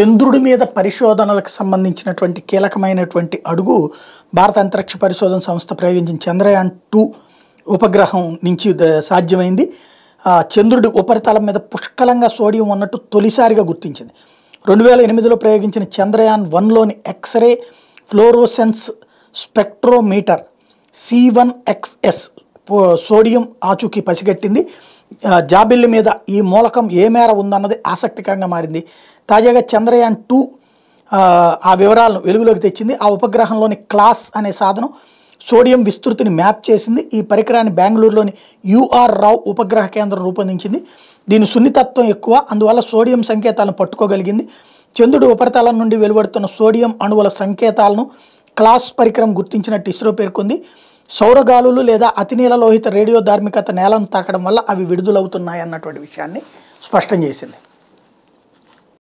చంద్రుడి మీద పరిశోధనలకు సంబంధించినటువంటి కీలకమైనటువంటి అడుగు భారత అంతరిక్ష పరిశోధన సంస్థ ప్రయోగించిన చంద్రయాన్ టూ ఉపగ్రహం నుంచి సాధ్యమైంది చంద్రుడి ఉపరితలం మీద పుష్కలంగా సోడియం ఉన్నట్టు తొలిసారిగా గుర్తించింది రెండు వేల ఎనిమిదిలో ప్రయోగించిన చంద్రయాన్ వన్లోని X ray fluorescence spectrometer C one XS sodium ఆచూకీ పసిగట్టింది జాబిల్లి మీద ఈ మూలకం ఏ మేర ఉందన్నది ఆసక్తికరంగా మారింది తాజాగా చంద్రయాన్ టూ ఆ వివరాలను వెలుగులోకి తెచ్చింది ఆ ఉపగ్రహంలోని క్లాస్ అనే సాధనం సోడియం విస్తృతిని మ్యాప్ చేసింది ఈ పరికరాన్ని బెంగళూరులోని యూఆర్ రావు ఉపగ్రహ కేంద్రం రూపొందించింది దీని సున్నితత్వం ఎక్కువ అందువల్ల సోడియం సంకేతాలను పట్టుకోగలిగింది చంద్రుడి ఉపరితలం నుండి వెలువడుతున్న సోడియం అణువుల సంకేతాలను క్లాస్ పరికరం గుర్తించినట్టు ఇస్రో పేర్కొంది సౌరగాలులు లేదా అతినీలలోహిత రేడియో ధార్మికత నేలను తాకడం వల్ల అవి విడుదలవుతున్నాయి అన్నటువంటి విషయాన్ని స్పష్టం చేసింది